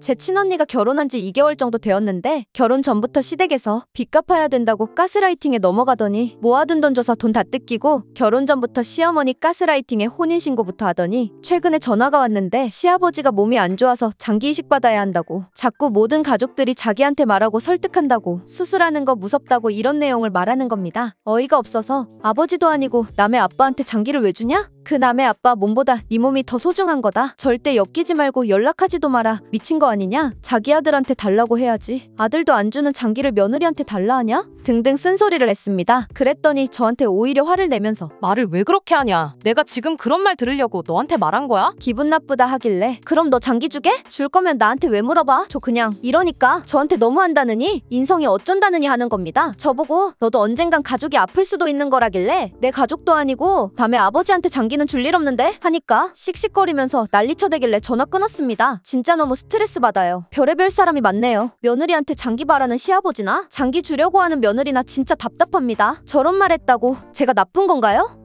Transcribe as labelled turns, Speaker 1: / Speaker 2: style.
Speaker 1: 제 친언니가 결혼한 지 2개월 정도 되었는데 결혼 전부터 시댁에서 빚 갚아야 된다고 가스라이팅에 넘어가더니 모아둔 돈 줘서 돈 다 뜯기고 결혼 전부터 시어머니 가스라이팅에 혼인신고부터 하더니 최근에 전화가 왔는데 시아버지가 몸이 안 좋아서 장기 이식 받아야 한다고 자꾸 모든 가족들이 자기한테 말하고 설득한다고 수술하는 거 무섭다고 이런 내용을 말하는 겁니다. 어이가 없어서 아버지도 아니고 남의 아빠한테 장기를 왜 주냐? 그 남의 아빠 몸보다 네 몸이 더 소중한 거다. 절대 엮이지 말고 연락하지도 마라. 미친 거 아니냐? 자기 아들한테 달라고 해야지. 아들도 안 주는 장기를 며느리한테 달라 하냐? 등등 쓴소리를 했습니다. 그랬더니 저한테 오히려 화를 내면서 말을 왜 그렇게 하냐? 내가 지금 그런 말 들으려고 너한테 말한 거야? 기분 나쁘다 하길래 그럼 너 장기 주게? 줄 거면 나한테 왜 물어봐? 저 그냥 이러니까 저한테 너무한다느니 인성이 어쩐다느니 하는 겁니다. 저보고 너도 언젠간 가족이 아플 수도 있는 거라길래 내 가족도 아니고 밤에 아버지한테 장기는 줄 일 없는데 하니까 씩씩거리면서 난리쳐대길래 전화 끊었습니다. 진짜 너무 스트레스 받아요. 별의별 사람이 많네요. 며느리한테 장기 바라는 시아버지나 장기 주려고 하는 며느리 며느리나 진짜 답답합니다. 저런 말 했다고 제가 나쁜 건가요?